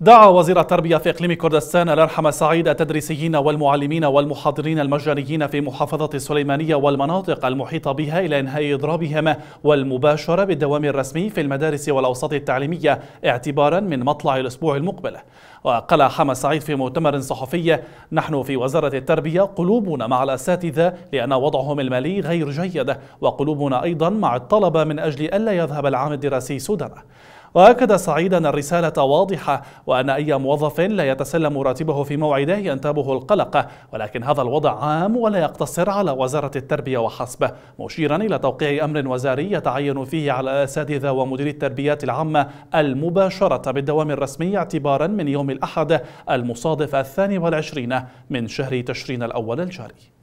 دعا وزير التربية في إقليم كردستان الأرحم سعيد التدريسيين والمعلمين والمحاضرين المجانيين في محافظة السليمانية والمناطق المحيطة بها إلى إنهاء إضرابهم والمباشرة بالدوام الرسمي في المدارس والأوساط التعليمية اعتبارا من مطلع الأسبوع المقبل وقال حما سعيد في مؤتمر صحفي نحن في وزارة التربية قلوبنا مع الأساتذة لأن وضعهم المالي غير جيد وقلوبنا أيضا مع الطلبة من أجل ألا يذهب العام الدراسي سدرا وأكد سعيد أن الرسالة واضحة وأن أي موظف لا يتسلم راتبه في موعده ينتابه القلق ولكن هذا الوضع عام ولا يقتصر على وزارة التربية وحسب مشيرا إلى توقيع أمر وزاري يتعين فيه على الأساتذة ومديري التربيات العامة المباشرة بالدوام الرسمي اعتبارا من يوم الأحد المصادف الثاني والعشرين من شهر تشرين الأول الجاري